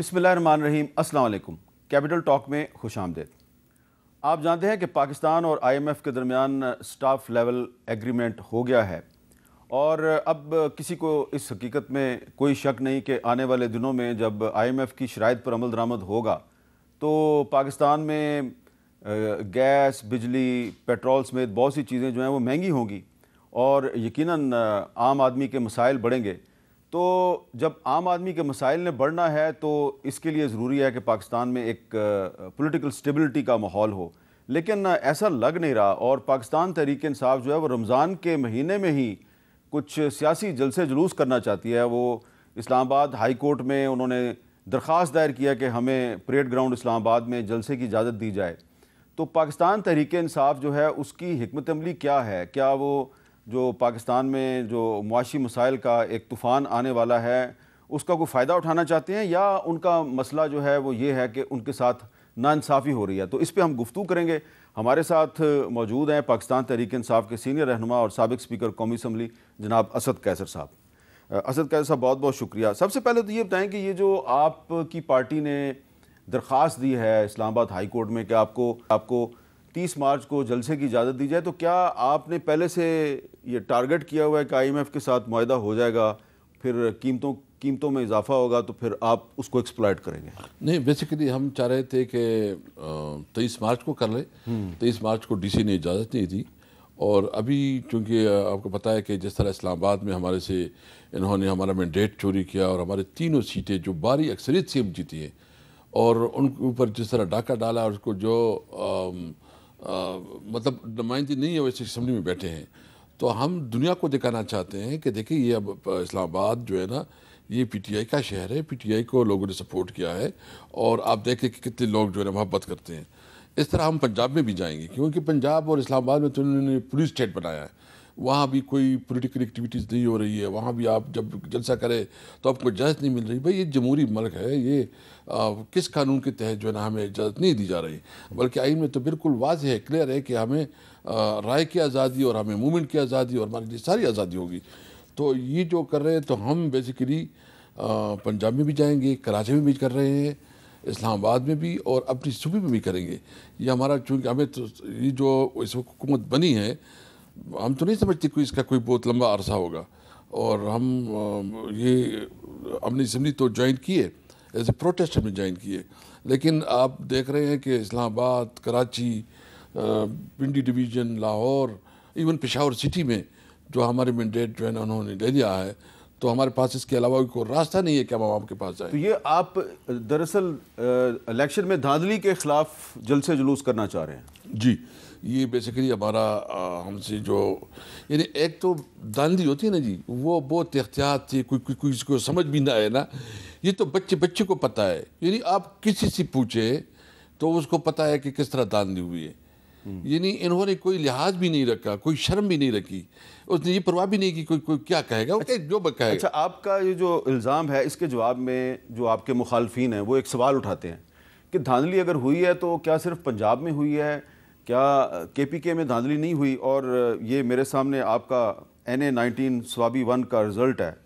बिसमीम अल्लाम capital talk में खुश आमदेद आप जानते हैं कि पाकिस्तान और आईएमएफ के दरमियान स्टाफ लेवल एग्रीमेंट हो गया है और अब किसी को इस हकीकत में कोई शक नहीं कि आने वाले दिनों में जब आईएमएफ की शरात पर अमल दरामद होगा तो पाकिस्तान में गैस बिजली पेट्रोल समेत बहुत सी चीज़ें जो हैं वो महंगी होंगी और यकीनन आम आदमी के मसाइल बढ़ेंगे तो जब आम आदमी के मसाइल ने बढ़ना है तो इसके लिए ज़रूरी है कि पाकिस्तान में एक पॉलिटिकल स्टेबिलिटी का माहौल हो लेकिन ऐसा लग नहीं रहा और पाकिस्तान तहरीक इंसाफ जो है वो रमज़ान के महीने में ही कुछ सियासी जलसे जुलूस करना चाहती है वो इस्लामाबाद हाई कोर्ट में उन्होंने दरख्वास्त दायर किया कि हमें परेड ग्राउंड इस्लामाबाद में जलसे की इजाज़त दी जाए तो पाकिस्तान तहरीक इंसाफ जो है उसकी हमत अमली क्या है क्या वो जो पाकिस्तान में जो मुआशी मसाइल का एक तूफ़ान आने वाला है उसका कोई फ़ायदा उठाना चाहते हैं या उनका मसला जो है वो ये है कि उनके साथ नासाफ़ी हो रही है तो इस पर हम गुफ्तु करेंगे हमारे साथ मौजूद हैं पाकिस्तान तहरीक इंसाफ के सीनियर रहनुमा और सबक स्पीकर कौमी इसम्बली जनाब असद कैसर साहब असद कैसर साहब बहुत बहुत शुक्रिया सबसे पहले तो ये बताएं कि ये जो आपकी पार्टी ने दरख्वास्त दी है इस्लामाबाद हाई कोर्ट में कि आपको आपको तीस मार्च को जलसे की इजाज़त दी जाए तो क्या आपने पहले से ये टारगेट किया हुआ है कि एफ के साथ माहा हो जाएगा फिर कीमतों कीमतों में इजाफा होगा तो फिर आप उसको एक्सप्लाइट करेंगे नहीं बेसिकली हम चाह रहे थे कि तेईस मार्च को कर ले हम्म। तेईस मार्च को डीसी ने इजाज़त नहीं दी और अभी चूंकि आपको पता है कि जिस तरह इस्लामाबाद में हमारे से इन्होंने हमारा मैंडेट चोरी किया और हमारे तीनों सीटें जो बारी अक्सरियत से हम जीती हैं और उनके ऊपर जिस तरह डाका डाला और उसको जो आ, मतलब नुमाइंदे नहीं है वैसे असम्बली में बैठे हैं तो हम दुनिया को दिखाना चाहते हैं कि देखिए ये अब इस्लामाबाद जो है ना ये पीटीआई का शहर है पीटीआई को लोगों ने सपोर्ट किया है और आप देखें कि कितने लोग जो है ना मोहब्बत करते हैं इस तरह हम पंजाब में भी जाएंगे क्योंकि पंजाब और इस्लामाबाद में तो उन्होंने पुलिस स्टेट बनाया है वहाँ भी कोई पोलिटिकल एक्टिविटीज़ नहीं हो रही है वहाँ भी आप जब जलसा करें तो आपको इजाज़त नहीं मिल रही भाई ये जमहूरी मलक है ये आ, किस कानून के तहत जो है ना हमें इजाज़त नहीं दी जा रही बल्कि आइन में तो बिल्कुल वाज है क्लियर है कि हमें राय की आज़ादी और हमें मूवमेंट की आज़ादी और हमारे लिए सारी आज़ादी होगी तो ये जो कर रहे हैं तो हम बेसिकली पंजाब में भी जाएंगे कराची में भी कर रहे हैं इस्लामाबाद में भी और अपनी सूबे में भी करेंगे ये हमारा चूँकि हमें तो ये जो इस हुकूमत बनी है हम तो नहीं समझते कोई इसका कोई बहुत लंबा अरसा होगा और हम ये अपनी असम्बली तो ज्वाइन किए एज ए प्रोटेस्ट हमने ज्वाइन किए लेकिन आप देख रहे हैं कि Islamabad Karachi Pindi division Lahore even Peshawar city में जो हमारे मैंडेट जो है ना उन्होंने ले लिया है तो हमारे पास इसके अलावा कोई रास्ता नहीं है कि हम आवाम के पास जाए तो ये आप दरअसल इलेक्शन में धांधली के खिलाफ जलसे जुलूस करना चाह रहे हैं जी ये बेसिकली हमारा हमसे जो यानी एक तो दानदी होती है ना जी वो बहुत एहतियात थी कोई कोई किसी को समझ भी ना आए ना ये तो बच्चे बच्चे को पता है यानी आप किसी से पूछे तो उसको पता है कि किस तरह दानदी हुई है यानी इन्होंने कोई लिहाज भी नहीं रखा कोई शर्म भी नहीं रखी उसने ये परवाह भी नहीं की कोई कोई क्या कहेगा अच्छा, जो कहेगा अच्छा आपका ये जो इल्ज़ाम है इसके जवाब में जो आपके मुखालफी हैं वो एक सवाल उठाते हैं कि धांधली अगर हुई है तो क्या सिर्फ पंजाब में हुई है क्या के पी के में धांधली नहीं हुई और ये मेरे सामने आपका N A nineteen Swabi one का रिजल्ट है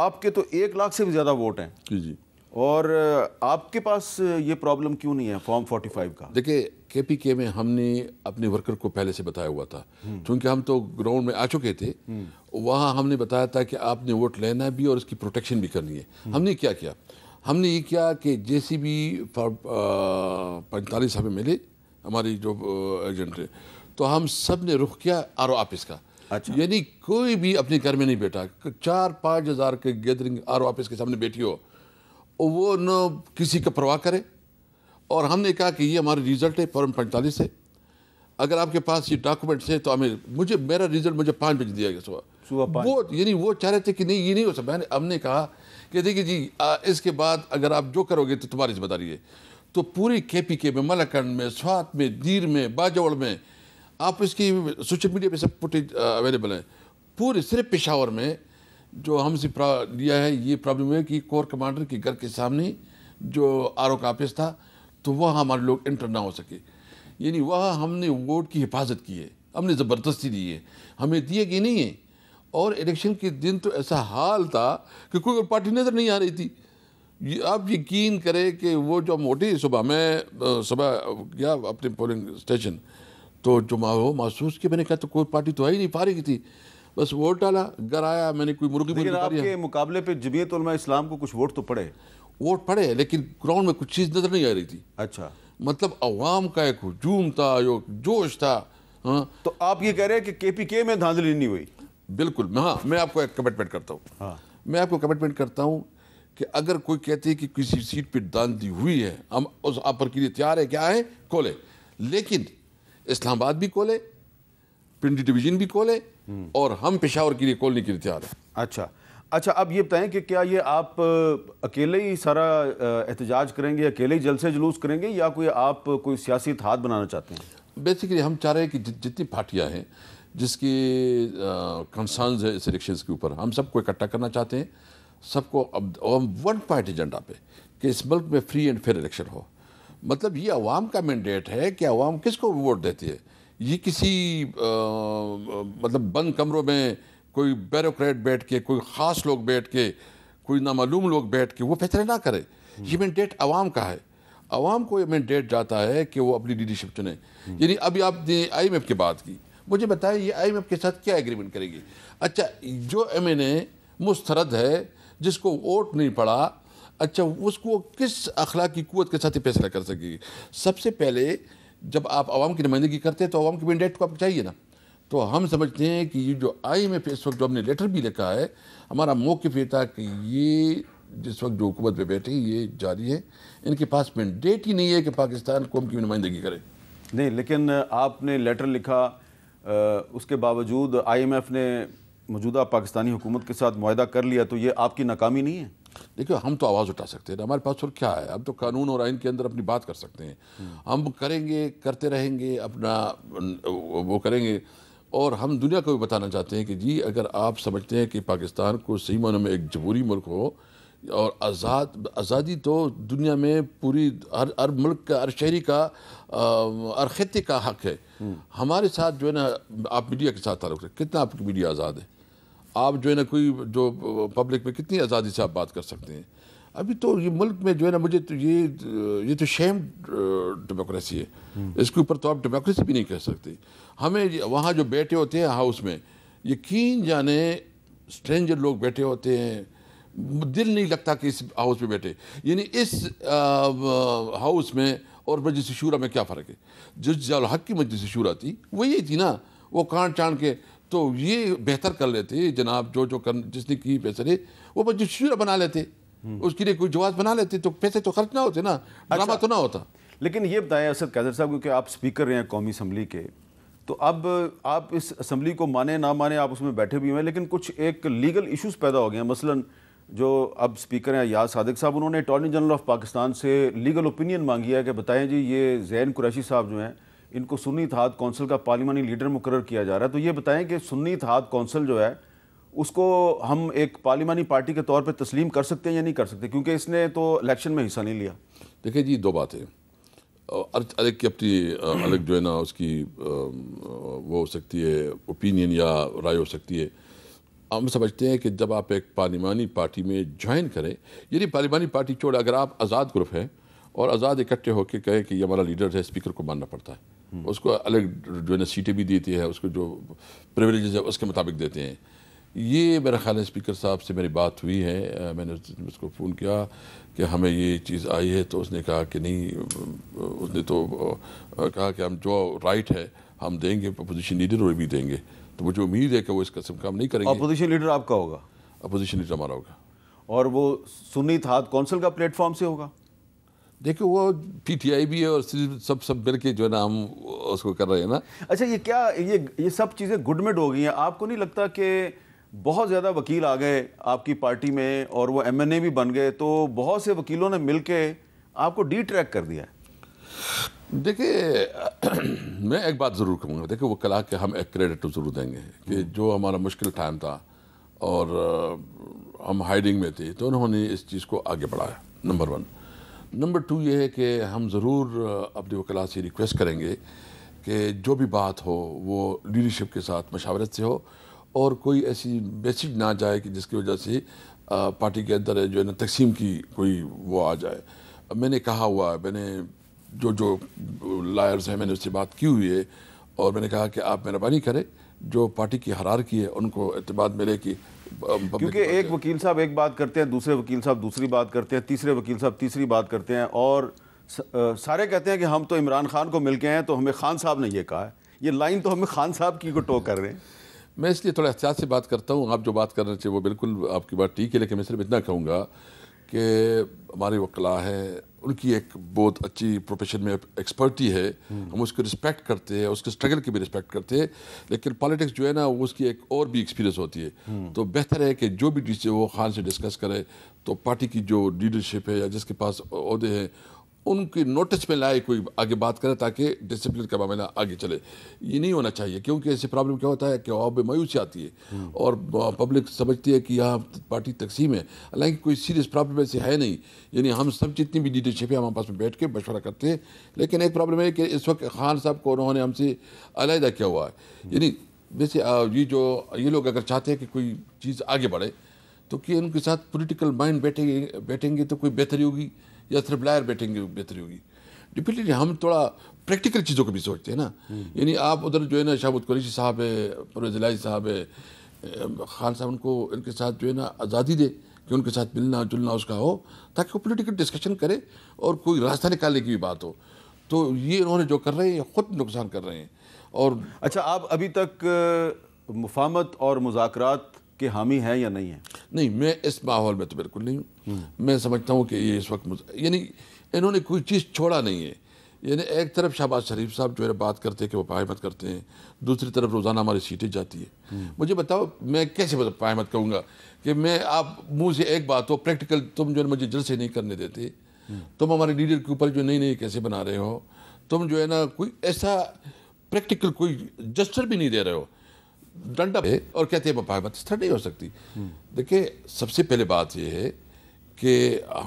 आपके तो एक लाख से भी ज़्यादा वोट हैं जी जी और आपके पास ये प्रॉब्लम क्यों नहीं है फॉर्म 45 का देखिए केपीके में हमने अपने वर्कर को पहले से बताया हुआ था क्योंकि हम्म। हम तो ग्राउंड में आ चुके थे हम्म। वहाँ हमने बताया था कि आपने वोट लेना भी और इसकी प्रोटेक्शन भी करनी है हम्म। हमने क्या किया हमने ये किया कि जैसी भी पैंतालीस हमें मिले हमारी जो एजेंट है तो हम सब ने रुख किया आर ऑफिस का अच्छा यानी कोई भी अपने घर में नहीं बैठा चार पाँच हज़ार के गैदरिंग आर ऑफिस के सामने बैठी हो वो न किसी का परवाह करे और हमने कहा कि ये हमारा रिज़ल्ट है फॉर्म पैंतालीस है अगर आपके पास ये डॉक्यूमेंट्स है तो हमें मुझे मेरा रिजल्ट मुझे पाँच बजे दिया गया सुबह सुबह वो यानी वो चाह रहे थे कि नहीं ये नहीं हो सकता हमने कहा कि देखिए जी आ, इसके बाद अगर आप जो करोगे तो तुम्हारी जिम्मेदारी है तो पूरे के पी के में मलकंड में स्वात में दीर में बाजौड़ में आप इसकी सोशल मीडिया पे सब फुटेज अवेलेबल है पूरे सिर्फ पेशावर में जो हमसे लिया है ये प्रॉब्लम है कि कोर कमांडर के घर के सामने जो आर ओ का ऑफिस था तो वहाँ हमारे लोग इंटर ना हो सके यानी वहाँ हमने वोट की हिफाजत की है हमने ज़बरदस्ती दी है हमें दिए कि नहीं है और इलेक्शन के दिन तो ऐसा हाल था कि कोई पार्टी नज़र नहीं आ रही थी आप यकीन करें कि वो जो मोटी सुबह मैं सुबह गया अपने पोलिंग स्टेशन तो जो वो महसूस किया मैंने कहा तो कोई पार्टी तो आई नहीं फारिग थी बस वोट डाला घर आया मैंने कोई मुर्गी आपके मुकाबले पे जमीयत इस्लाम को कुछ वोट तो पड़े वोट पड़े लेकिन ग्राउंड में कुछ चीज़ नज़र नहीं आ रही थी अच्छा मतलब अवाम का एक हजूम था जो जोश था हाँ तो आप ये कह रहे हैं कि के पी के में धांधली नहीं हुई बिल्कुल हाँ मैं आपको एक कमिटमेंट करता हूँ हाँ मैं आपको कमिटमेंट करता हूँ कि अगर कोई कहते हैं कि किसी सीट पर दानदी हुई है हम उस ऑफर के लिए तैयार है क्या है कोले लेकिन इस्लामाबाद भी कोले पिंडी डिवीजन भी कोले हम्म। और हम पेशावर के लिए कोलने के लिए तैयार है अच्छा अच्छा अब ये बताएं कि क्या ये आप अकेले ही सारा एहतजाज करेंगे अकेले ही जलसे जुलूस करेंगे या कोई आप कोई सियासी हाथ बनाना चाहते हैं बेसिकली हम चाह रहे हैं कि जितनी पार्टियाँ हैं जिसकी कंसर्नस है इस इलेक्शन के ऊपर हम सबको इकट्ठा करना चाहते हैं सबको अब वन पॉइंट एजेंडा पे कि इस मुल्क में फ्री एंड फेयर इलेक्शन हो मतलब ये अवाम का मैंडेट है कि अवाम किसको वोट देती है ये किसी आ, मतलब बंद कमरों में कोई बैरोक्रेट बैठ के कोई ख़ास लोग बैठ के कोई नामालूम लोग बैठ के वो फैसले ना करे ये मैंडेट हम्म। अवाम का है अवाम को ये मैंडेट जाता है कि वो अपनी लीडरशिप चुने हम्म। यानी अभी आपने आई एम एफ की बात की मुझे बताएं ये आई एम एफ के साथ क्या एग्रीमेंट करेगी अच्छा जो एम एन ए मुस्तरद है जिसको वोट नहीं पड़ा अच्छा उसको किस की क़वत के साथ ही फैसला कर सकेगी सबसे पहले जब आप आवाम की नुमाइंदगी करते हैं तो आवाम की मैंडेट को तो आपको चाहिए ना तो हम समझते हैं कि ये जो आई एम एफ इस वक्त जो हमने लेटर भी लिखा है हमारा मौकफ ये था कि ये जिस वक्त जो हुकूमत पर बैठे ये जारी है इनके पास मैंडेट ही नहीं है कि पाकिस्तान कौम की नुमाइंदगी करें नहीं लेकिन आपने लेटर लिखा उसके बावजूद एफ ने मौजूदा पाकिस्तानी हुकूमत के साथ माहा कर लिया तो ये आपकी नाकामी नहीं है देखियो हम तो आवाज़ उठा सकते हैं हमारे पास और क्या है हम तो कानून और आइन के अंदर अपनी बात कर सकते हैं हम्म। हम करेंगे करते रहेंगे अपना वो करेंगे और हम दुनिया को भी बताना चाहते हैं कि जी अगर आप समझते हैं कि पाकिस्तान को सही मानों में एक जमहूरी मुल्क हो और आज़ाद आज़ादी तो दुनिया में पूरी हर हर मुल्क का हर शहरी का हर खत्े का हक है हम्म। हमारे साथ जो है ना आप मीडिया के साथ ताल्लुक रखें कितना आपकी मीडिया आज़ाद है आप जो है ना कोई जो पब्लिक में कितनी आज़ादी से आप बात कर सकते हैं अभी तो ये मुल्क में जो है ना मुझे तो ये ये तो शेम डेमोक्रेसी है हम्म। इसके ऊपर तो आप डेमोक्रेसी भी नहीं कह सकते हमें वहाँ जो बैठे होते हैं हाउस में यकीन जाने स्ट्रेंजर लोग बैठे होते हैं दिल नहीं लगता कि इस हाउस में बैठे यानी इस हाउस में और मजलिस शूरा में क्या फ़र्क है जो जलहक की मजलिस शूरा थी वही थी ना वो कांड चाँड के तो ये बेहतर कर लेते जनाब जो जो कर जिसने की पैसे वो मजशूर बना लेते हम्म। उसके लिए कोई जवाब बना लेते तो पैसे तो खर्च ना होते ना अच्छा। ड्रामा अच्छा, तो ना होता लेकिन ये बताएं असद कैदर साहब क्योंकि आप स्पीकर रहे हैं कौमी असम्बली के तो अब आप इस असम्बली को माने ना माने आप उसमें बैठे भी हुए हैं लेकिन कुछ एक लीगल इशूज़ पैदा हो गए हैं मसला जो अब स्पीकर हैं याद सादिक साहब उन्होंने अटॉर्नी जनरल ऑफ पाकिस्तान से लीगल ओपिनियन मांगी है कि बताएं जी ये जैन कुरैशी साहब जो हैं इनको सुन्नी तहाद कौंसिल का पार्लिमानी लीडर मुकर किया जा रहा है तो ये बताएं कि सुन्नी तहाद कौंसिल जो है उसको हम एक पार्लिमानी पार्टी के तौर पर तस्लीम कर सकते हैं या नहीं कर सकते क्योंकि इसने तो इलेक्शन में हिस्सा नहीं लिया देखिए जी दो बातें अलग की अपनी अलग जो है ना उसकी वो हो सकती है ओपिनियन या राय हो सकती है हम समझते हैं कि जब आप एक पार्लिमानी पार्टी में ज्वाइन करें यदि पार्लिमानी पार्टी छोड़ अगर आप आज़ाद ग्रुप हैं और आज़ाद इकट्ठे होकर कहे कि ये हमारा लीडर है स्पीकर को मानना पड़ता है हम्म। उसको अलग जो है ना सीटें भी देती है उसको जो प्रिवलेज है उसके मुताबिक देते हैं ये मेरा ख्याल है स्पीकर साहब से मेरी बात हुई है मैंने उसको फ़ोन किया कि हमें ये चीज़ आई है तो उसने कहा कि नहीं उसने तो कहा कि हम जो राइट है हम देंगे अपोजिशन लीडर वो भी देंगे तो मुझे उम्मीद है कि वो इस कस्म काम नहीं करेंगे अपोजिशन लीडर आपका होगा अपोजिशन लीडर हमारा होगा और वो सुनी था कौंसिल का प्लेटफॉर्म से होगा देखिए वो पीटीआई भी है और सब सब मिल के जो है ना हम उसको कर रहे हैं ना अच्छा ये क्या ये ये सब चीज़ें गुडमिट हो गई हैं आपको नहीं लगता कि बहुत ज़्यादा वकील आ गए आपकी पार्टी में और वो एमएनए भी बन गए तो बहुत से वकीलों ने मिल के आपको डी ट्रैक कर दिया देखिए मैं एक बात ज़रूर कहूँगा देखिए वो कला के हम एक क्रेडिट तो ज़रूर देंगे कि जो हमारा मुश्किल टाइम था और हम हाइडिंग में थे तो उन्होंने इस चीज़ को आगे बढ़ाया नंबर वन नंबर टू ये है कि हम ज़रूर अपने वकला से रिक्वेस्ट करेंगे कि जो भी बात हो वो लीडरशिप के साथ मशावरत से हो और कोई ऐसी मैसेज ना जाए कि जिसकी वजह से पार्टी के अंदर जो है ना तकसीम की कोई वो आ जाए मैंने कहा हुआ है मैंने जो जो लायर्स हैं मैंने उससे बात की हुई है और मैंने कहा कि आप मेहरबानी करें जो पार्टी की हरार की है उनको अतबाद मिले कि क्योंकि एक वकील साहब एक बात करते हैं दूसरे वकील साहब दूसरी बात करते हैं तीसरे वकील साहब तीसरी बात करते हैं और सारे कहते हैं कि हम तो इमरान खान को मिल गए हैं तो हमें खान साहब ने ये कहा है ये लाइन तो हमें खान साहब की को टो कर रहे हैं मैं इसलिए थोड़ा एहतियात से बात करता हूँ आप जो बात कर रहे थे वो बिल्कुल आपकी बात ठीक है लेकिन मैं सिर्फ इतना कहूँगा कि हमारे वकला हैं उनकी एक बहुत अच्छी प्रोफेशन में एक्सपर्टी है हम्म। हम उसको रिस्पेक्ट करते हैं उसके स्ट्रगल की भी रिस्पेक्ट करते हैं लेकिन पॉलिटिक्स जो है ना वो उसकी एक और भी एक्सपीरियंस होती है हम्म। तो बेहतर है कि जो भी चीज़ें वो खान से डिस्कस करें तो पार्टी की जो लीडरशिप है या जिसके पास अहदे हैं उनके नोटिस में लाए कोई आगे बात करें ताकि डिसिप्लिन का मामला आगे चले ये नहीं होना चाहिए क्योंकि ऐसे प्रॉब्लम क्या होता है कि और मायूसी आती है और पब्लिक समझती है कि यहाँ पार्टी तकसीम है हालांकि कोई सीरियस प्रॉब्लम ऐसी है नहीं यानी हम सब जितनी भी लीडरशिप है हमारे पास में बैठ के मशवरा करते हैं लेकिन एक प्रॉब्लम है कि इस वक्त खान साहब को उन्होंने हमसे अलहदा किया हुआ है यानी वैसे ये जो ये लोग अगर चाहते हैं कि कोई चीज़ आगे बढ़े तो कि उनके साथ पोलिटिकल माइंड बैठेंगे बैठेंगे तो कोई बेहतरी होगी या सिर्फ लायर बैटिंग बेहतरी होगी डिफिनेटली हम थोड़ा प्रैक्टिकल चीज़ों को भी सोचते हैं ना हम्म। यानी आप उधर जो है ना शाहबुद कुरेशी साहब है परवेज साहब है खान साहब उनको इनके साथ जो है ना आज़ादी दे कि उनके साथ मिलना जुलना उसका हो ताकि वो पोलिटिकल डिस्कशन करे और कोई रास्ता निकालने की भी बात हो तो ये इन्होंने जो कर रहे हैं ख़ुद नुकसान कर रहे हैं और अच्छा आप अभी तक मुफामत और मुजाकरात कि हम ही हैं या नहीं है नहीं मैं इस माहौल में तो बिल्कुल नहीं हूँ हम्म। मैं समझता हूँ कि ये इस वक्त यानी इन्होंने कोई चीज़ छोड़ा नहीं है यानी एक तरफ शहबाज शरीफ साहब जो है बात करते हैं कि वो पायमत करते हैं दूसरी तरफ रोज़ाना हमारी सीटें जाती है हम्म। मुझे बताओ मैं कैसे मतलब पायमत कहूँगा कि मैं आप मुँह से एक बात हो प्रैक्टिकल तुम जो है मुझे से नहीं करने देते हम्म। तुम हमारे लीडर के ऊपर जो नई नई कैसे बना रहे हो तुम जो है ना कोई ऐसा प्रैक्टिकल कोई जस्टर भी नहीं दे रहे हो डंडा है और कहते हैं मत स्थिर नहीं हो सकती हम्म। देखिए सबसे पहले बात यह है कि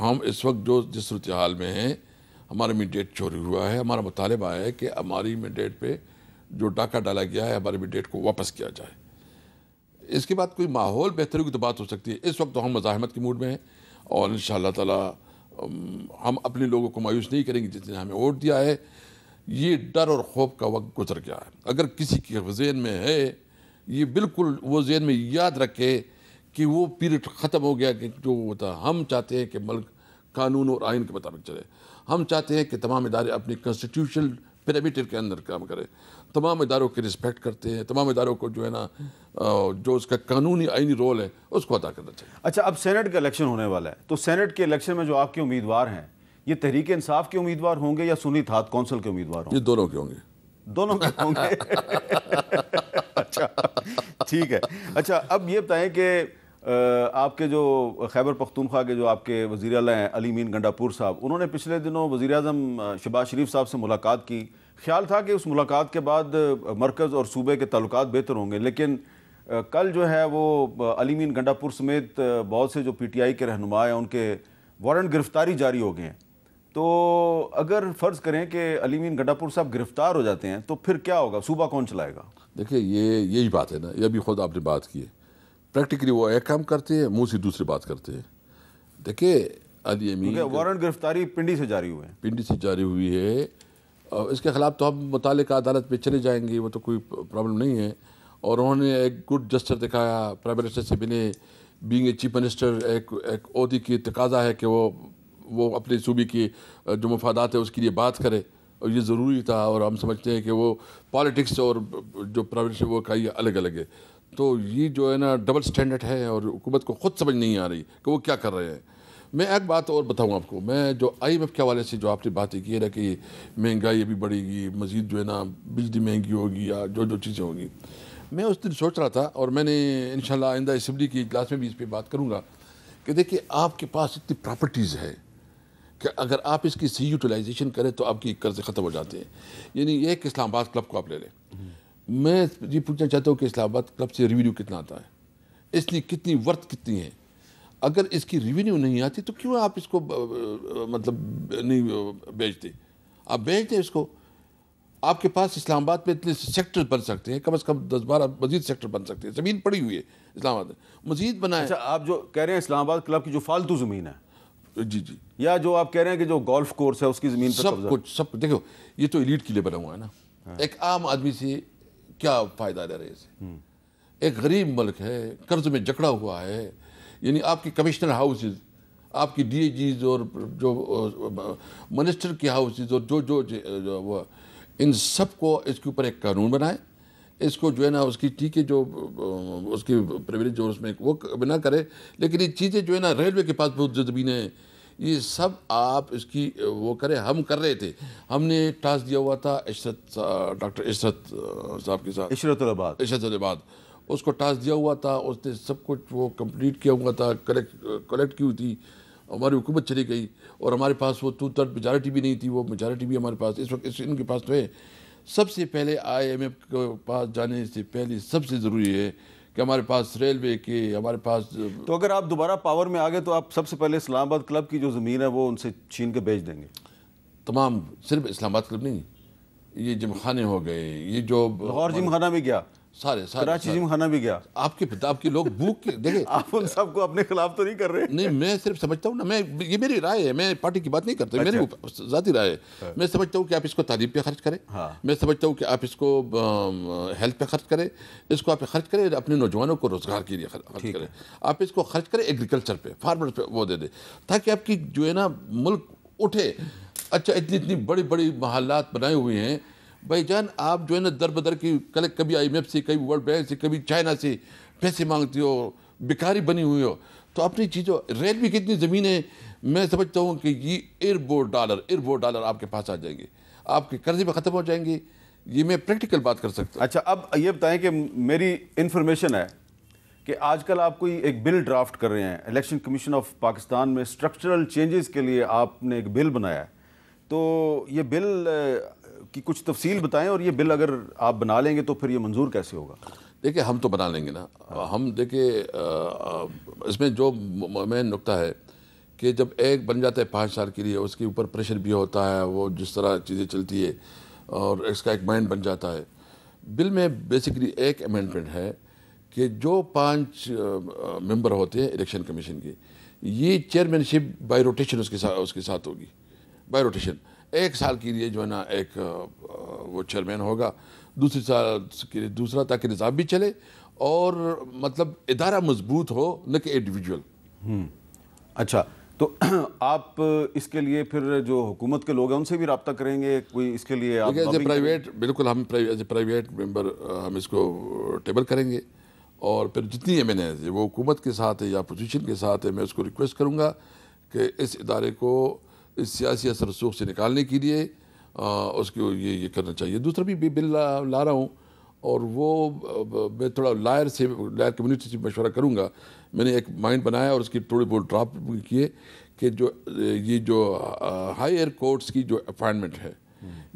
हम इस वक्त जो जिस सूरत हाल में हैं हमारा मीडिएट चोरी हुआ है हमारा मुतालबा है कि हमारी मीडिएट पे जो डाका डाला गया है हमारे मीडिएट को वापस किया जाए इसके बाद कोई माहौल बेहतरी की तो बात हो सकती है इस वक्त तो हम मज़ाहमत के मूड में हैं और इन ताला हम अपने लोगों को मायूस नहीं करेंगे जितने हमें वोट दिया है ये डर और खौफ का वक्त गुजर गया है अगर किसी के जहन में है ये बिल्कुल वो जेन में याद रखे कि वो पीरियड ख़त्म हो गया कि जो होता हम चाहते हैं कि मल्क कानून और आइन के मुताबिक चले हम चाहते हैं कि तमाम इदारे अपने कॉन्स्टिट्यूशनल पैरामीटर के अंदर काम करें तमाम इदारों की रिस्पेक्ट करते हैं तमाम इदारों को जो है ना जो उसका कानूनी आइनी रोल है उसको अदा करना चाहिए अच्छा अब सेनेट का इलेक्शन होने वाला है तो सेनेट के इलेक्शन में जो आपके उम्मीदवार हैं ये तहरीक इंसाफ के उम्मीदवार होंगे या सुनी थात कौंसिल के उम्मीदवार होंगे ये दोनों के होंगे दोनों के होंगे अच्छा ठीक है अच्छा अब ये बताएं कि आपके जो खैबर पख्तूनख्वा के जो आपके वज़ी अल हैं अली मीन गंडापुर साहब उन्होंने पिछले दिनों वज़ी अजम शबाज शरीफ साहब से मुलाकात की ख्याल था कि उस मुलाकात के बाद मरकज़ और सूबे के ताल्लुक बेहतर होंगे लेकिन कल जो है वो अलीमीन गंडापुर समेत बहुत से जो पी टी आई के रहनुमा हैं उनके वारंट गिरफ़्तारी जारी हो गए हैं तो अगर फ़र्ज़ करें कि अलीमीन गंडापुर साहब गिरफ़्तार हो जाते हैं तो फिर क्या होगा सूबा कौन चलाएगा देखिए ये यही बात है ना ये भी खुद आपने बात की है प्रैक्टिकली वो एक काम करते हैं मुंह से दूसरी बात करते हैं देखिए अली अमीन वारंट गिरफ्तारी पिंडी से जारी हुए हैं पिंडी से जारी हुई है और इसके खिलाफ तो हम मुतल अदालत में चले जाएंगे वो तो कोई प्रॉब्लम नहीं है और उन्होंने एक गुड जस्टर दिखाया प्राइम मिनिस्टर से बिने बींग ए चीफ मिनिस्टर एक एक अहदे की तकाजा है कि वो वो अपने सूबे की जो मफादात है उसके लिए बात करें और ये ज़रूरी था और हम समझते हैं कि वो पॉलिटिक्स और जो प्राइवेट वो का ये अलग अलग है तो ये जो है ना डबल स्टैंडर्ड है और हुकूमत को खुद समझ नहीं आ रही कि वो क्या कर रहे हैं मैं एक बात और बताऊँ आपको मैं जो आई एम एफ के हवाले से जो आपने बातें की है ना कि महंगाई अभी बढ़ेगी मज़ीद जो है ना बिजली महंगी होगी या जो जो चीज़ें होंगी मैं उस दिन सोच रहा था और मैंने इन आइंदा इसम्बली की इजलास में भी इस पर बात करूँगा कि देखिए आपके पास इतनी प्रॉपर्टीज़ है कि अगर आप इसकी सही यूटिलाइजेशन करें तो आपकी कर्ज ख़त्म हो जाते हैं यानी यह कि इस्लामाबाद क्लब को आप ले लें मैं ये पूछना चाहता हूँ कि इस्लामाबाद क्लब से रेवेन्यू कितना आता है इसलिए कितनी वर्थ कितनी है अगर इसकी रिवेन्यू नहीं आती तो क्यों आप इसको मतलब नहीं बेचते आप बेच दें इसको आपके पास इस्लामाबाद में इतने सेक्टर बन सकते हैं कम अज़ कम दस बारह मजीद सेक्टर बन सकते हैं ज़मीन पड़ी हुई है इस्लामाबाद में मजीद बनाए अच्छा आप जो कह रहे हैं इस्लामाबाद क्लब की जो फालतू ज़मीन है जी जी या जो आप कह रहे हैं कि जो गोल्फ कोर्स है उसकी ज़मीन सब कुछ सब देखो ये तो इलीट के लिए बना हुआ है ना हाँ। एक आम आदमी से क्या फ़ायदा ले रहे इसे हम्म। एक गरीब मुल्क है कर्ज में जकड़ा हुआ है यानी आपके कमिश्नर हाउसेज आपकी डीएजीज और जो मिनिस्टर की हाउसेज और जो जो, जो, जो, जो इन सब को इसके ऊपर एक कानून बनाए इसको जो है ना उसकी ठीक है जो उसकी प्रिविलेज जो उसमें वो बिना करे लेकिन ये चीज़ें जो है ना रेलवे के पास बहुत जदबीन है ये सब आप इसकी वो करें हम कर रहे थे हमने टास्क दिया हुआ था इशरत डॉक्टर इशरत साहब के साथ इशरत इशरतबाद उसको टास्क दिया हुआ था उसने सब कुछ वो कंप्लीट किया हुआ था कलेक्ट कलेक्ट की हुई थी हमारी हुकूमत चली गई और हमारे पास वो टू थर्ड मेजारिटी भी नहीं थी वो मेजारिटी भी हमारे पास इस वक्त इनके पास तो है सबसे पहले आईएमएफ के पास जाने से पहले सबसे ज़रूरी है कि हमारे पास रेलवे के हमारे पास तो अगर आप दोबारा पावर में आ गए तो आप सबसे पहले इस्लामाबाद क्लब की जो ज़मीन है वो उनसे छीन के बेच देंगे तमाम सिर्फ इस्लामाबाद क्लब नहीं ये जिम खाने हो गए ये जो लाहौर जिम खाना में गया सारे सारे कराची जिम खाना भी गया आपके पिता आपके लोग भूख के देखे आप उन सबको अपने खिलाफ तो नहीं कर रहे नहीं मैं सिर्फ समझता हूँ ना मैं ये मेरी राय है मैं पार्टी की बात नहीं करता अच्छा। मेरी जाती राय है हाँ। मैं समझता हूँ कि आप इसको तालीम पे खर्च करें हाँ। मैं समझता हूँ कि आप इसको हेल्थ पे खर्च करें इसको आप खर्च करें अपने नौजवानों को रोजगार के लिए खर्च करें आप इसको खर्च करें एग्रीकल्चर पर फार्मर पर वो दे दें ताकि आपकी जो है ना मुल्क उठे अच्छा इतनी इतनी बड़ी बड़ी महालत बनाए हुए हैं भाई जान आप जो है ना दर बदर की कल कभी आई से कभी वर्ल्ड बैंक से कभी चाइना से पैसे मांगती हो बेकारी बनी हुई हो तो अपनी चीज़ों रेल भी कितनी ज़मीन है मैं समझता हूँ कि ये एयरबोर्ड डॉलर एयरबोर्ड डॉलर आपके पास आ जाएंगे आपके कर्जे में ख़त्म हो जाएंगे ये मैं प्रैक्टिकल बात कर सकता हूँ अच्छा अब ये बताएं कि मेरी इन्फॉर्मेशन है कि आजकल आप कोई एक बिल ड्राफ्ट कर रहे हैं इलेक्शन कमीशन ऑफ पाकिस्तान में स्ट्रक्चरल चेंजेस के लिए आपने एक बिल बनाया है तो ये बिल की कुछ तफसील बताएं और ये बिल अगर आप बना लेंगे तो फिर ये मंजूर कैसे होगा देखिए हम तो बना लेंगे ना हम देखिए इसमें जो मेन नुकता है कि जब एक बन जाता है पाँच साल के लिए उसके ऊपर प्रेशर भी होता है वो जिस तरह चीज़ें चलती है और इसका एक माइंड बन जाता है बिल में बेसिकली एक अमेंडमेंट है कि जो पांच मेंबर होते हैं इलेक्शन कमीशन के ये चेयरमैनशिप बाय रोटेशन उसके साथ उसके साथ होगी बाय रोटेशन एक साल के लिए जो है ना एक वो चेयरमैन होगा दूसरी साल के लिए दूसरा ताकि निज़ाम भी चले और मतलब इदारा मजबूत हो न कि इंडिविजुअल हम्म। अच्छा तो आप इसके लिए फिर जो हुकूमत के लोग हैं उनसे भी रबता करेंगे कोई इसके लिए प्राइवेट बिल्कुल हम एज ए प्राइवेट मेम्बर हम इसको टेबल करेंगे और फिर जितनी एम एन एज वो हुकूमत के साथ है या अपोजिशन के साथ है मैं उसको रिक्वेस्ट करूँगा कि इस इदारे को इस सियासी असर रसूख से निकालने के लिए उसको ये ये करना चाहिए दूसरा भी बिल ला, ला रहा हूँ और वो मैं थोड़ा लायर से लायर कम्युनिटी से मशवरा करूँगा मैंने एक माइंड बनाया और उसकी थोड़ी बहुत ड्राफ्ट किए कि जो ये जो हायर कोर्ट्स की जो अपॉइंटमेंट है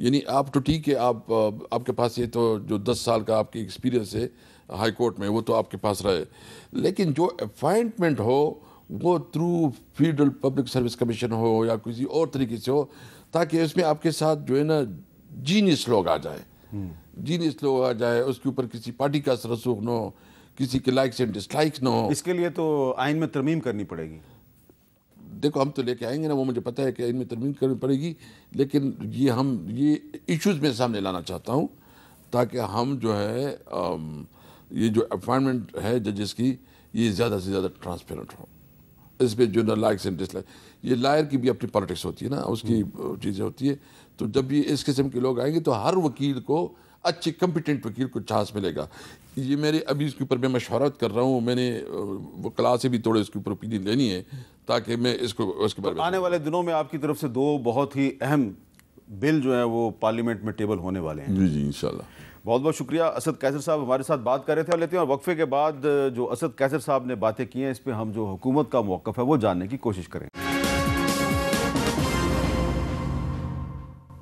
यानी आप तो ठीक है आप आपके पास ये तो जो दस साल का आपकी एक्सपीरियंस है हाई कोर्ट में वो तो आपके पास रहे लेकिन जो अपॉइंटमेंट हो वो through federal public service commission हो या किसी और तरीके से हो ताकि उसमें आपके साथ जो है ना जीनियस लोग आ जाए जीनियस हम्म। लोग आ जाए उसके ऊपर किसी पार्टी का रसूख ना हो किसी के लाइक्स एंड डिसलाइक्स ना हो इसके लिए तो आइन में तरमीम करनी पड़ेगी देखो हम तो लेके आएंगे ना वो मुझे पता है कि इनमें तरमीम करनी पड़ेगी लेकिन ये हम ये इश्यूज में सामने लाना चाहता हूँ ताकि हम जो है आम, ये जो अपॉइंटमेंट है जजेस की ये ज़्यादा से ज़्यादा ट्रांसपेरेंट हो पर जो ना लाइक्स एंड डिसलाइक ये लायर की भी अपनी पॉलिटिक्स होती है ना उसकी हम्म। चीज़ें होती है तो जब ये इस किस्म के लोग आएंगे तो हर वकील को अच्छे कम्पिटेंट वकील को चांस मिलेगा ये मेरे अभी इसके ऊपर मैं मशवरत कर रहा हूँ मैंने वो क्लास से भी थोड़े इसके ऊपर ओपिनियन लेनी है ताकि मैं इसको उसके बारे में तो आने वाले दिनों में आपकी तरफ से दो बहुत ही अहम बिल जो है वो पार्लियामेंट में टेबल होने वाले हैं जी जी इंशाल्लाह बहुत बहुत शुक्रिया असद कैसर साहब हमारे साथ बात कर रहे थे और लेते हैं और वक्फे के बाद जो असद कैसर साहब ने बातें की हैं इस पर हम जो हुकूमत का मौक़ है वो जानने की कोशिश करें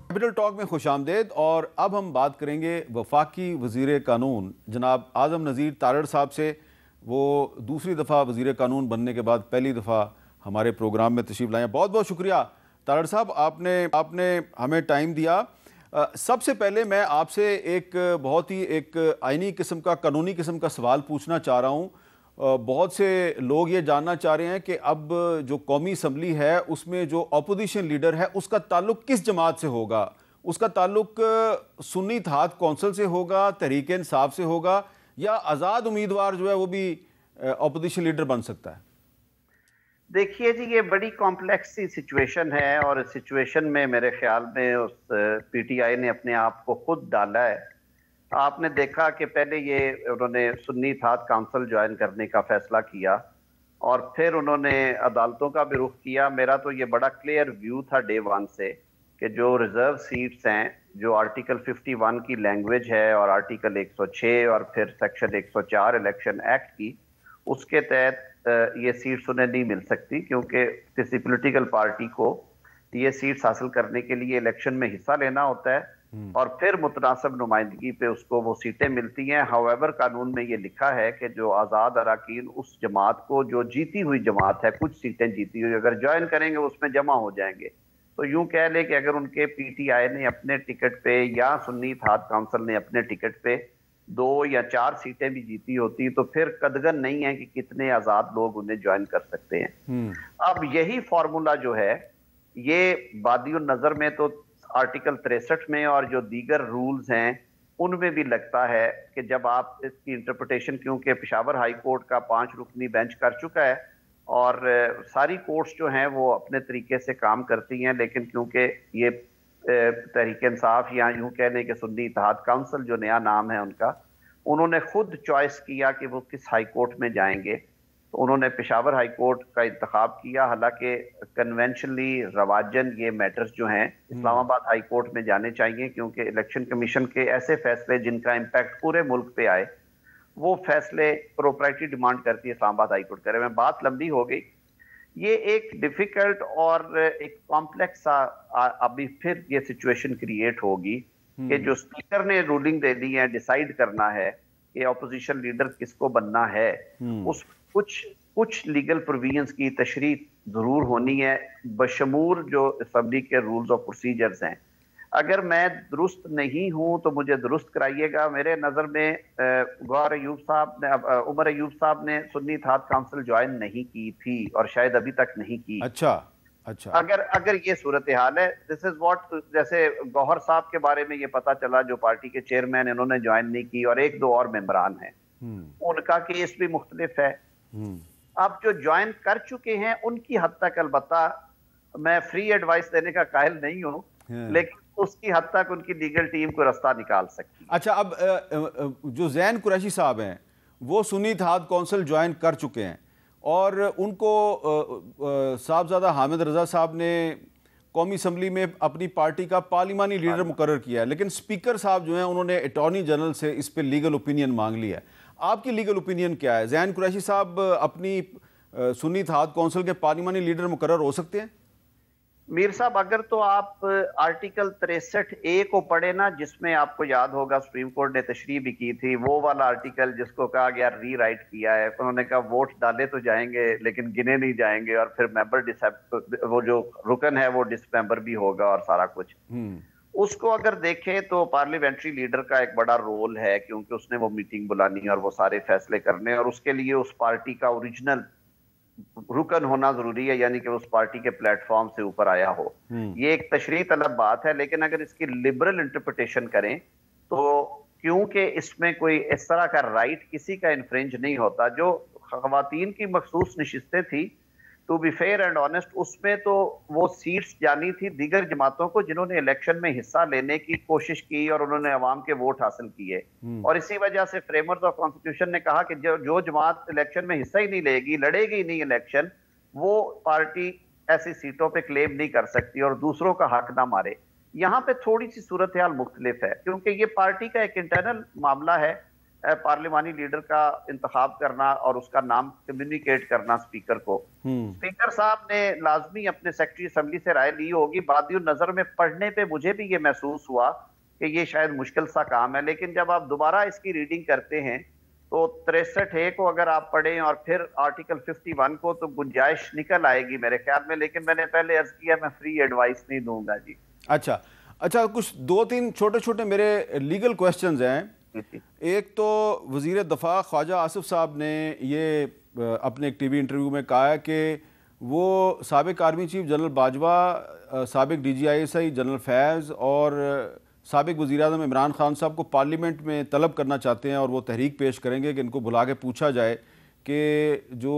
कैपिटल टॉक में खुश आमदेद और अब हम बात करेंगे वफाकी वजीर कानून जनाब आजम नज़ीर तारड़ साहब से वो दूसरी दफ़ा वजीर कानून बनने के बाद पहली दफ़ा हमारे प्रोग्राम में तशीफ लाए बहुत बहुत शुक्रिया तारड़ साहब आपने आपने हमें टाइम दिया सबसे पहले मैं आपसे एक बहुत ही एक आइनी किस्म का कानूनी किस्म का सवाल पूछना चाह रहा हूँ बहुत से लोग ये जानना चाह रहे हैं कि अब जो कौमी असम्बली है उसमें जो अपोजिशन लीडर है उसका ताल्लुक किस जमात से होगा उसका ताल्लुक सुन्नी थात कौंसल से होगा तहरीक इंसाफ से होगा या आज़ाद उम्मीदवार जो है वो भी अपोजिशन लीडर बन सकता है देखिए जी ये बड़ी कॉम्प्लेक्स सी सिचुएशन है और इस सिचुएशन में मेरे ख्याल में उस पीटीआई ने अपने आप को खुद डाला है आपने देखा कि पहले ये उन्होंने सुन्नी थात काउंसिल ज्वाइन करने का फैसला किया और फिर उन्होंने अदालतों का भी रुख किया मेरा तो ये बड़ा क्लियर व्यू था डे वन से कि जो रिजर्व सीट्स हैं जो आर्टिकल 51 की लैंग्वेज है और आर्टिकल 106 और फिर सेक्शन 104 इलेक्शन एक्ट की उसके तहत ये सीट्स उन्हें नहीं मिल सकती क्योंकि किसी पोलिटिकल पार्टी को ये सीट्स हासिल करने के लिए इलेक्शन में हिस्सा लेना होता है हम्म। और फिर मुतनासब नुमाइंदगी पे उसको वो सीटें मिलती हैं हावेवर कानून में ये लिखा है कि जो आज़ाद अरकान उस जमात को जो जीती हुई जमात है कुछ सीटें जीती हुई अगर ज्वाइन करेंगे उसमें जमा हो जाएंगे तो यूं कह लें कि अगर उनके पीटीआई ने अपने टिकट पे या सुन्नी हाथ काउंसिल ने अपने टिकट पे दो या चार सीटें भी जीती होती तो फिर कदगन नहीं है कि कितने आज़ाद लोग उन्हें ज्वाइन कर सकते हैं हम्म। अब यही फार्मूला जो है ये बादी नज़र में तो आर्टिकल तिरसठ में और जो दीगर रूल्स हैं उनमें भी लगता है कि जब आप इसकी इंटरप्रटेशन क्योंकि पिशावर हाई कोर्ट का पांच रुकनी बेंच कर चुका है और सारी कोर्ट्स जो हैं वो अपने तरीके से काम करती हैं लेकिन क्योंकि ये तहरीक इंसाफ या यूँ कह लें कि सुन्नी इतिहाद काउंसिल जो नया नाम है उनका उन्होंने खुद चॉइस किया कि वो किस हाई कोर्ट में जाएंगे तो उन्होंने पेशावर हाई कोर्ट का इंतखब किया हालांकि कन्वेंशनली रवाजन ये मैटर्स जो हैं हम्म। इस्लामाबाद हाई कोर्ट में जाने चाहिए क्योंकि इलेक्शन कमीशन के ऐसे फैसले जिनका इम्पैक्ट पूरे मुल्क पे आए वो फैसले प्रोपर्टी डिमांड करती है इस्लामाबाद हाई कोर्ट करे मैं बात लंबी हो गई ये एक डिफिकल्ट और एक कॉम्प्लेक्स अभी फिर ये सिचुएशन क्रिएट होगी कि हम्म। जो स्पीकर ने रूलिंग दे दी है डिसाइड करना है कि ऑपोजिशन लीडर किसको बनना है हम्म। उस कुछ कुछ लीगल प्रोविजंस की तशरी जरूर होनी है बशमूर जो असम्बली के रूल्स और प्रोसीजर्स हैं अगर मैं दुरुस्त नहीं हूँ तो मुझे दुरुस्त कराइएगा मेरे नज़र में गौर अयूब साहब ने उमर अयूब साहब ने सुन्नी थात काउंसिल ज्वाइन नहीं की थी और शायद अभी तक नहीं की अच्छा अच्छा अगर अगर ये सूरत हाल है दिस इज व्हाट जैसे गौहर साहब के बारे में ये पता चला जो पार्टी के चेयरमैन इन्होंने ज्वाइन नहीं की और एक दो और मेम्बरान हैं हम्म। उनका केस भी मुख्तलिफ है हम्म। अब जो ज्वाइन कर चुके हैं उनकी हद तक अलबत्ता मैं फ्री एडवाइस देने का कायल नहीं हूँ हाँ। लेकिन तो उसकी हद तक उनकी लीगल टीम को रास्ता निकाल सकती अच्छा अब जो जैन कुरैशी साहब हैं वो सुनीत थाद कौंसिल ज्वाइन कर चुके हैं और उनको साहबजादा हामिद रजा साहब ने कौमी असम्बली में अपनी पार्टी का पार्लिमानी लीडर मुकर किया है लेकिन स्पीकर साहब जो हैं उन्होंने अटॉर्नी जनरल से इस पर लीगल ओपिनियन मांग लिया है आपकी लीगल ओपिनियन क्या है जैन कुरैशी साहब अपनी सुनीत हाथ कौंसिल के पार्लिमानी लीडर मुकर हो सकते हैं मीर साहब अगर तो आप आर्टिकल तिरसठ ए को पढ़े ना जिसमें आपको याद होगा सुप्रीम कोर्ट ने तशरी भी की थी वो वाला आर्टिकल जिसको कहा गया री राइट किया है उन्होंने कहा वोट डाले तो जाएंगे लेकिन गिने नहीं जाएंगे और फिर मेंबर वो जो रुकन है वो डिसमेंबर भी होगा और सारा कुछ हम्म। उसको अगर देखें तो पार्लियामेंट्री लीडर का एक बड़ा रोल है क्योंकि उसने वो मीटिंग बुलानी और वो सारे फैसले करने और उसके लिए उस पार्टी का ओरिजिनल रुकन होना जरूरी है यानी कि उस पार्टी के प्लेटफॉर्म से ऊपर आया हो हम्म। ये एक तशरी तलब बात है लेकिन अगर इसकी लिबरल इंटरप्रिटेशन करें तो क्योंकि इसमें कोई इस तरह का राइट किसी का इन्फ्रेंज नहीं होता जो खातन की मखसूस नशस्तें थी to be fair and honest उसमें तो वो सीट्स जानी थी दीगर जमातों को जिन्होंने इलेक्शन में हिस्सा लेने की कोशिश की और उन्होंने अवाम के वोट हासिल किए हम्म। और इसी वजह से फ्रेमर्स ऑफ कॉन्स्टिट्यूशन ने कहा कि जो जो जमात इलेक्शन में हिस्सा ही नहीं लेगी लड़ेगी नहीं इलेक्शन वो पार्टी ऐसी सीटों पर क्लेम नहीं कर सकती और दूसरों का हक ना मारे यहाँ पे थोड़ी सी सूरत हाल मुख्तलिफ है क्योंकि ये पार्टी का एक इंटरनल मामला है पार्लियमानी लीडर का इंतखब करना और उसका नाम कम्युनिकेट करना स्पीकर को स्पीकर हम्म। साहब ने लाजमी अपने सेक्रेटरी असम्बली से राय ली होगी बादी नज़र में पढ़ने पर मुझे भी ये महसूस हुआ कि ये शायद मुश्किल सा काम है लेकिन जब आप दोबारा इसकी रीडिंग करते हैं तो तिरसठ ए को अगर आप पढ़ें और फिर आर्टिकल 51 को तो गुंजाइश निकल आएगी मेरे ख्याल में लेकिन मैंने पहले अर्ज किया मैं फ्री एडवाइस नहीं दूंगा जी अच्छा अच्छा कुछ दो तीन छोटे छोटे मेरे लीगल क्वेश्चंस हैं एक तो वजीर दफ़ा ख्वाजा आसफ साहब ने ये अपने एक टी वी इंटरव्यू में कहा है कि वो सबक आर्मी चीफ जनरल बाजवा सबक D G I S I general Faiz और सबक वजी अजम इमरान खान साहब को पार्लियामेंट में तलब करना चाहते हैं और वो तहरीक पेश करेंगे कि इनको बुला के पूछा जाए कि जो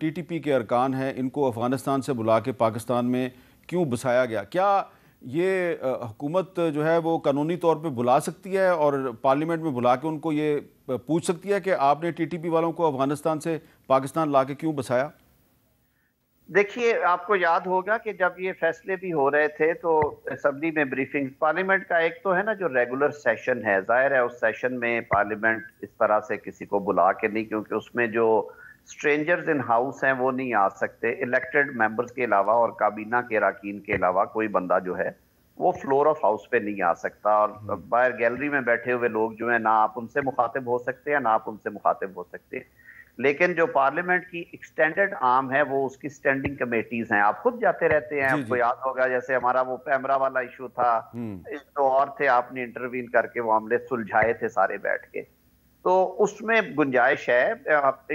टी टी पी के अरकान हैं इनको अफ़गानिस्तान से बुला के पाकिस्तान में क्यों बसाया गया क्या ये हुकूमत जो है वो कानूनी तौर पे बुला सकती है और पार्लियामेंट में बुला के उनको ये पूछ सकती है कि आपने टीटीपी वालों को अफगानिस्तान से पाकिस्तान ला के क्यों बसाया देखिए आपको याद होगा कि जब ये फैसले भी हो रहे थे तो असम्बली में ब्रीफिंग पार्लियामेंट का एक तो है ना जो रेगुलर सेशन है जाहिर है उस सेशन में पार्लियामेंट इस तरह से किसी को बुला के नहीं क्योंकि उसमें जो स्ट्रेंजर्स इन हाउस हैं वो नहीं आ सकते इलेक्टेड मेंबर्स के अलावा और काबीना के अरकान के अलावा कोई बंदा जो है वो फ्लोर ऑफ हाउस पे नहीं आ सकता और हम्म। बाहर गैलरी में बैठे हुए लोग जो है ना आप उनसे मुखातिब हो सकते हैं ना आप उनसे मुखातिब हो सकते हैं लेकिन जो पार्लियामेंट की एक्सटेंडेड आम है वो उसकी स्टैंडिंग कमेटीज हैं आप खुद जाते रहते हैं आपको याद होगा जैसे हमारा वो पैमरा वाला इशू था हम्म। तो और थे आपने इंटरवीन करके वो हमले सुलझाए थे सारे बैठ के तो उसमें गुंजाइश है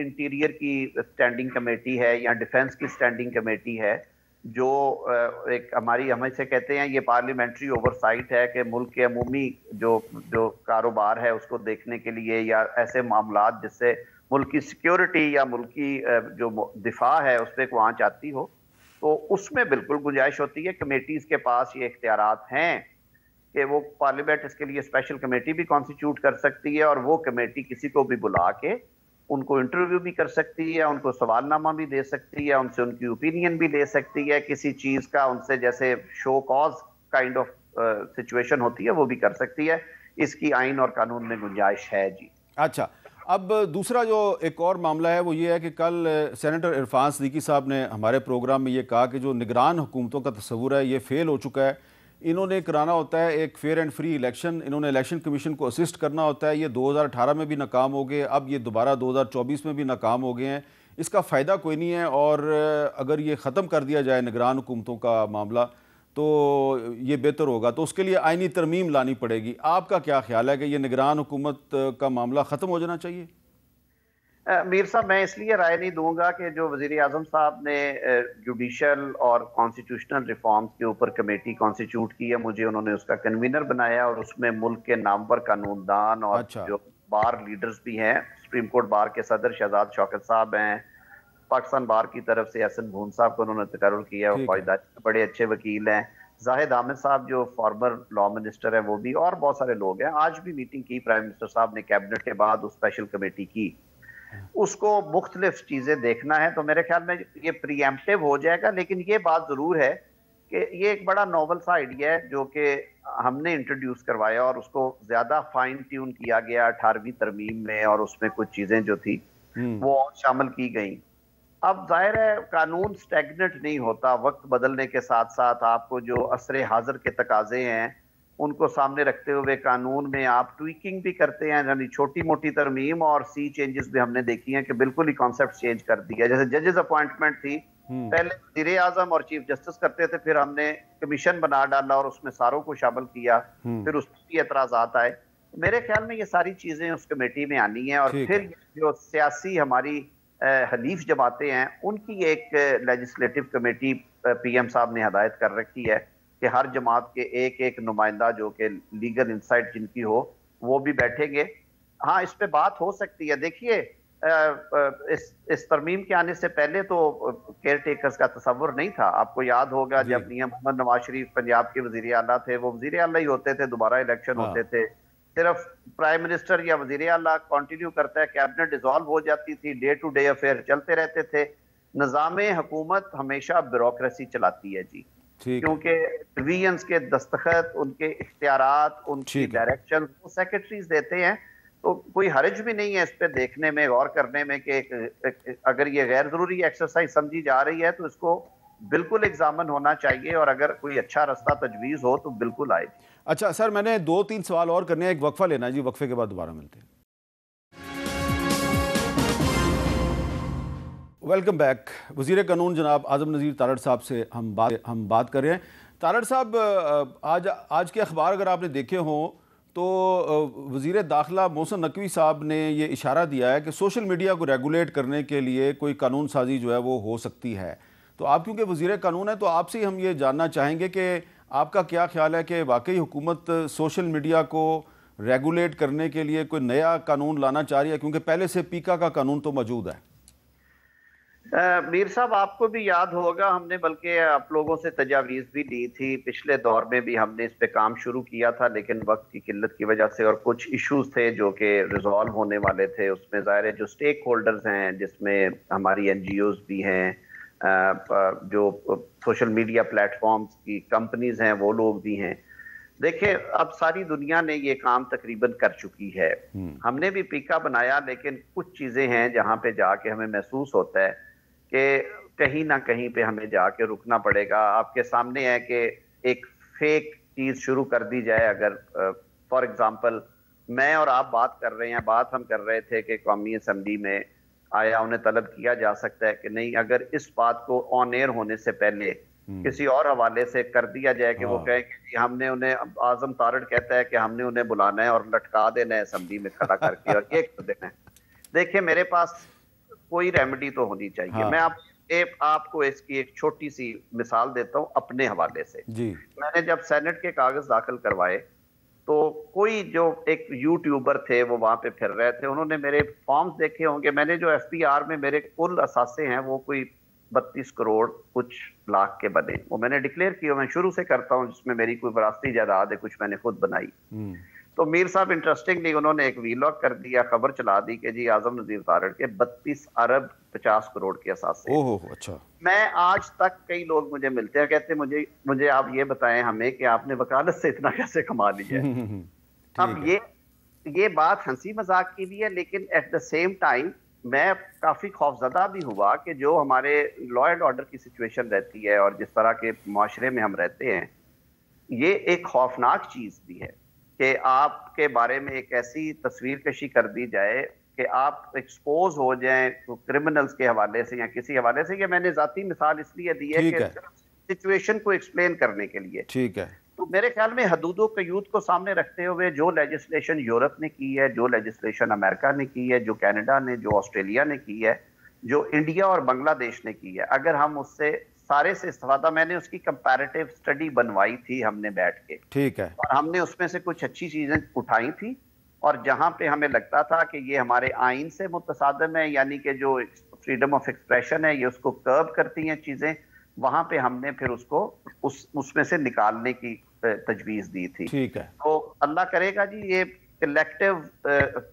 इंटीरियर की स्टैंडिंग कमेटी है या डिफेंस की स्टैंडिंग कमेटी है जो एक हमारी हमें से कहते हैं ये पार्लियामेंट्री ओवरसाइट है कि मुल्क के अमूमी जो जो कारोबार है उसको देखने के लिए या ऐसे मामला जिससे मुल्क की सिक्योरिटी या मुल्क की जो दिफा है उस पर कुआं आती हो तो उसमें बिल्कुल गुंजाइश होती है कमेटीज़ के पास ये इख्तियार हैं कि वो पार्लियामेंट इसके लिए स्पेशल कमेटी भी कॉन्स्टिट्यूट कर सकती है और वो कमेटी किसी को भी बुला के उनको इंटरव्यू भी कर सकती है उनको सवालनामा भी दे सकती है उनसे उनकी ओपिनियन भी ले सकती है किसी चीज़ का उनसे जैसे show cause kind of situation होती है वो भी कर सकती है इसकी आइन और कानून में गुंजाइश है जी अच्छा अब दूसरा जो एक और मामला है वो ये है कि कल सेनेटर इरफान सदीकी साहब ने हमारे प्रोग्राम में ये कहा कि जो निगरान हुकूमतों का तस्वूर है ये फेल हो चुका है इन्होंने कराना होता है एक फेयर एंड फ्री इलेक्शन इन्होंने इलेक्शन कमीशन को असिस्ट करना होता है ये 2018 में भी नाकाम हो गए अब ये दोबारा 2024 में भी नाकाम हो गए हैं इसका फ़ायदा कोई नहीं है और अगर ये ख़त्म कर दिया जाए निगरान हुकूमतों का मामला तो ये बेहतर होगा तो उसके लिए आइनी तरमीम लानी पड़ेगी आपका क्या ख्याल है कि यह निगरान हुकूमत का मामला ख़त्म हो जाना चाहिए मीर साहब मैं इसलिए राय नहीं दूंगा कि जो वजीर आजम साहब ने जुडिशल और कॉन्स्टिट्यूशनल रिफॉर्म्स के ऊपर कमेटी कॉन्स्टिट्यूट की है मुझे उन्होंने उसका कन्वीनर बनाया और उसमें मुल्क के नाम पर कानूनदान और अच्छा। जो बार लीडर्स भी हैं सुप्रीम कोर्ट बार के सदर शहजाद शौकत साहब हैं पाकिस्तान बार की तरफ से हसन भून साहब को उन्होंने तकर किया और बड़े अच्छे वकील हैं जाहिद आमिर साहब जो फॉर्मर लॉ मिनिस्टर है वो भी और बहुत सारे लोग हैं आज भी मीटिंग की प्राइम मिनिस्टर साहब ने कैबिनेट के बाद उस स्पेशल कमेटी की उसको मुख्तलिफ चीज़ें देखना है तो मेरे ख्याल में ये प्रियम्पटिव हो जाएगा लेकिन ये बात ज़रूर है कि ये एक बड़ा नॉवल सा आइडिया है जो कि हमने इंट्रोड्यूस करवाया और उसको ज़्यादा फाइन ट्यून किया गया अठारहवीं तरमीम में और उसमें कुछ चीज़ें जो थी हम्म। वो और शामिल की गई अब जाहिर है कानून स्टेगनेट नहीं होता वक्त बदलने के साथ साथ आपको जो असर हाजिर के तकाजे हैं उनको सामने रखते हुए कानून में आप ट्वीकिंग भी करते हैं यानी छोटी मोटी तरमीम और सी चेंजेस भी हमने देखी हैं कि बिल्कुल ही कॉन्सेप्ट चेंज कर दिया जैसे जजेस अपॉइंटमेंट थी हम्म। पहले वजीर आजम और चीफ जस्टिस करते थे फिर हमने कमीशन बना डाला और उसमें सारों को शामिल किया हम्म। फिर उस भी एतराज आए मेरे ख्याल में ये सारी चीजें उस कमेटी में आनी है और फिर जो सियासी हमारी हनीफ जमाते हैं उनकी एक लेजिस्लेटिव कमेटी पीएम साहब ने हदायत कर रखी है कि हर जमात के एक एक नुमाइंदा जो कि लीगल इंसाइट जिनकी हो वो भी बैठेंगे हाँ इस पर बात हो सकती है देखिए इस इस तरमीम के आने से पहले तो केयर टेकर्स का तस्वर नहीं था आपको याद होगा जब नियम मोहम्मद नवाज शरीफ पंजाब के वजीर अला थे वो वजीर अला ही होते थे दोबारा इलेक्शन हाँ। होते थे सिर्फ प्राइम मिनिस्टर या वजीर अला कंटिन्यू करता है कैबिनेट डिजॉल्व हो जाती थी डे टू डे अफेयर चलते रहते थे निज़ाम हुकूमत हमेशा ब्यूरोसी चलाती है जी क्योंकि रिवीजन के दस्तखत उनके इख्तियार उनकी डायरेक्शन वो सेक्रेटरीज देते हैं तो कोई हर्ज भी नहीं है इस पर देखने में गौर करने में कि एक, एक, अगर ये गैर ज़रूरी एक्सरसाइज समझी जा रही है तो इसको बिल्कुल एग्जामिन होना चाहिए और अगर कोई अच्छा रास्ता तजवीज़ हो तो बिल्कुल आए अच्छा सर मैंने दो तीन सवाल और करने हैं एक वक्फ़ा लेना जी वक्फे के बाद दोबारा मिलते हैं वेलकम बैक वजीर कानून जनाब आजम नज़ीर तारड़ साहब से हम बात हम बात कर रहे हैं तारड़ साहब आज आज के अखबार अगर आपने देखे हों तो वजीर दाखिला मोहसन नकवी साहब ने ये इशारा दिया है कि सोशल मीडिया को रेगुलेट करने के लिए कोई कानून साजी जो है वो हो सकती है तो आप क्योंकि वजीर कानून है तो आपसे ही हम ये जानना चाहेंगे कि आपका क्या ख्याल है कि वाकई हुकूमत सोशल मीडिया को रेगुलेट करने के लिए कोई नया कानून लाना चाह रही है क्योंकि पहले से पीका का कानून तो मौजूद है मीर साहब आपको भी याद होगा हमने बल्कि आप लोगों से तजावीज़ भी ली थी पिछले दौर में भी हमने इस पे काम शुरू किया था लेकिन वक्त की किल्लत की वजह से और कुछ इश्यूज थे जो कि रिजॉल्व होने वाले थे उसमें ज़ाहिर है जो स्टेक होल्डर्स हैं जिसमें हमारी एन भी हैं जो सोशल मीडिया प्लेटफॉर्म्स की कंपनीज हैं वो लोग भी हैं देखिए अब सारी दुनिया ने ये काम तकरीबन कर चुकी है हम्म। हमने भी पीका बनाया लेकिन कुछ चीज़ें हैं जहाँ पे जाके हमें महसूस होता है कि कहीं ना कहीं पे हमें जाके रुकना पड़ेगा आपके सामने है कि एक फेक चीज़ शुरू कर दी जाए अगर फॉर एग्जांपल मैं और आप बात कर रहे हैं बात हम कर रहे थे कि कौमी असम्बली में आया उन्हें तलब किया जा सकता है कि नहीं अगर इस बात को ऑन एयर होने से पहले हम्म। किसी और हवाले से कर दिया जाए कि हाँ। वो कहें कि हमने उन्हें आजम तारड़ कहता है कि हमने उन्हें बुलाना है और लटका देना है असम्बली में खड़ा करके और ये कर देना है देखिए मेरे पास कोई रेमेडी तो होनी चाहिए हाँ। मैं आप एप, आपको इसकी एक छोटी सी मिसाल देता हूँ अपने हवाले से जी। मैंने जब सेनेट के कागज दाखिल करवाए तो कोई जो एक यूट्यूबर थे वो वहां पे फिर रहे थे उन्होंने मेरे फॉर्म्स देखे होंगे मैंने जो एफ में मेरे कुल असासे हैं वो कोई बत्तीस करोड़ कुछ लाख के बने वो मैंने डिक्लेयर किया मैं शुरू से करता हूँ जिसमें मेरी कोई वरासती जायदाद है कुछ मैंने खुद बनाई हम्म। तो मीर साहब इंटरेस्टिंगली उन्होंने एक वीलॉग कर दिया खबर चला दी कि जी आजम नजीर तारड़ के 32 अरब 50 करोड़ के असासे अच्छा मैं आज तक कई लोग मुझे मिलते हैं कहते मुझे मुझे आप ये बताएं हमें कि आपने वकालत से इतना कैसे कमा लिया अब ये ये बात हंसी मजाक की भी है लेकिन एट द सेम टाइम मैं काफ़ी खौफजदा भी हुआ कि जो हमारे लॉ एंड ऑर्डर की सिचुएशन रहती है और जिस तरह के माशरे में हम रहते हैं ये एक खौफनाक चीज़ भी है कि आपके बारे में एक ऐसी तस्वीर कशी कर दी जाए कि आप एक्सपोज हो जाए तो क्रिमिनल्स के हवाले से या किसी हवाले से ये मैंने जाती मिसाल इसलिए दी है कि सिचुएशन को एक्सप्लेन करने के लिए ठीक है तो मेरे ख्याल में हदूद कयूद को सामने रखते हुए जो लेजिस्लेशन यूरोप ने की है जो लेजिस्लेशन अमेरिका ने की है जो कनाडा ने जो ऑस्ट्रेलिया ने की है जो इंडिया और बांग्लादेश ने की है अगर हम उससे सारे से इस्तीफा था मैंने उसकी कंपैरेटिव स्टडी बनवाई थी हमने बैठ के ठीक है और हमने उसमें से कुछ अच्छी चीज़ें उठाई थी और जहां पे हमें लगता था कि ये हमारे आइन से मुतसादम है यानी कि जो फ्रीडम ऑफ एक्सप्रेशन है ये उसको कर्ब करती हैं चीज़ें वहां पे हमने फिर उसको उस उसमें से निकालने की तजवीज़ दी थी ठीक है तो अल्लाह करेगा जी ये कलेक्टिव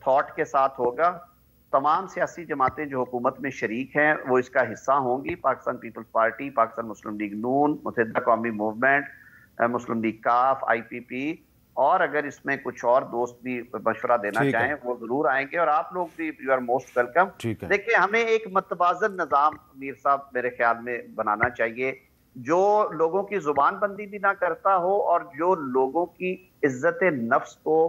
थॉट के साथ होगा तमाम सियासी जमातें जो हुकूमत में शरीक हैं वो इसका हिस्सा होंगी Pakistan Peoples Party Pakistan Muslim League Noon Muttahida Qaumi Movement Muslim League Qaf I P P और अगर इसमें कुछ और दोस्त भी मशवरा देना चाहें वो जरूर आएंगे और आप लोग भी यू आर मोस्ट वेलकम देखिए हमें एक मतबाजन निज़ाम मीर साहब मेरे ख्याल में बनाना चाहिए जो लोगों की जुबान बंदी भी ना करता हो और जो लोगों की इज्जत नफ्स को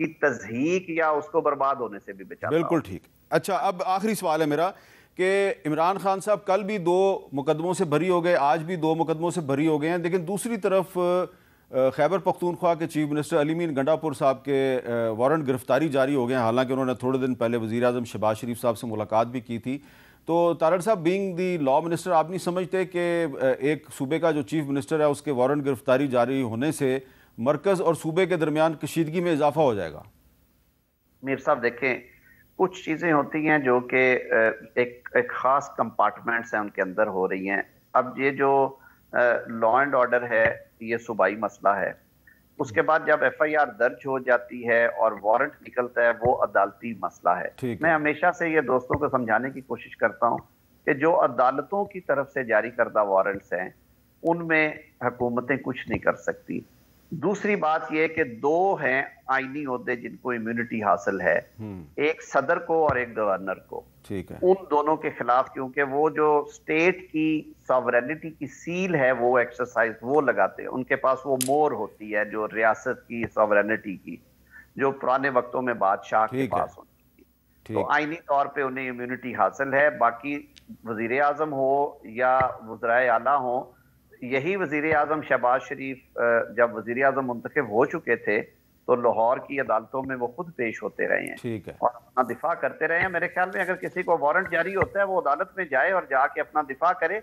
की तजहीक या उसको बर्बाद होने से भी बचा बिल्कुल ठीक अच्छा अब आखिरी सवाल है मेरा कि इमरान खान साहब कल भी दो मुकदमों से भरी हो गए आज भी दो मुकदमों से भरी हो गए हैं लेकिन दूसरी तरफ खैबर पख्तूनख्वा के चीफ मिनिस्टर अली मीन गंडापुर साहब के वारंट गिरफ्तारी जारी हो गए हैं हालांकि उन्होंने थोड़े दिन पहले वजी अजम शबाज़ शरीफ साहब से मुलाकात भी की थी तो तारड़ साहब बींग दी लॉ मिनिस्टर आप नहीं समझते कि एक सूबे का जो चीफ मिनिस्टर है उसके वारंट गिरफ्तारी जारी होने से मरकज़ और सूबे के दरमियान कशीदगी में इजाफा हो जाएगा मीर साहब देखें कुछ चीज़ें होती हैं जो कि एक एक ख़ास कंपार्टमेंट्स हैं उनके अंदर हो रही हैं अब ये जो लॉ एंड ऑर्डर है ये सूबाई मसला है उसके बाद जब एफआईआर दर्ज हो जाती है और वारंट निकलता है वो अदालती मसला है मैं हमेशा से ये दोस्तों को समझाने की कोशिश करता हूँ कि जो अदालतों की तरफ से जारी करदा वारंट्स हैं उनमें हुकूमतें कुछ नहीं कर सकती दूसरी बात यह कि दो हैं आईनी होते जिनको इम्यूनिटी हासिल है हम्म। एक सदर को और एक गवर्नर को ठीक है उन दोनों के खिलाफ क्योंकि वो जो स्टेट की सॉवरनिटी की सील है वो एक्सरसाइज वो लगाते हैं उनके पास वो मोर होती है जो रियासत की सॉवरनिटी की जो पुराने वक्तों में बादशाह के पास होती थी तो आईनी तौर पे उन्हें इम्यूनिटी हासिल है बाकी वजीर आजम हो या वजरा आला हो यही वजीर अजम शहबाज शरीफ जब वजीर अजम मुंतखब हो चुके थे तो लाहौर की अदालतों में वो खुद पेश होते रहे हैं ठीक है और अपना दिफा करते रहे हैं मेरे ख्याल में अगर किसी को वारंट जारी होता है वो अदालत में जाए और जाके अपना दिफा करे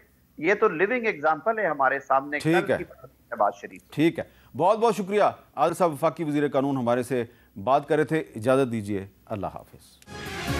ये तो लिविंग एग्जाम्पल है हमारे सामने ठीक है शहबाज शरीफ ठीक है बहुत बहुत शुक्रिया आज साहब वफाकी वजी कानून हमारे से बात करे थे इजाज़त दीजिए अल्लाह हाफिज़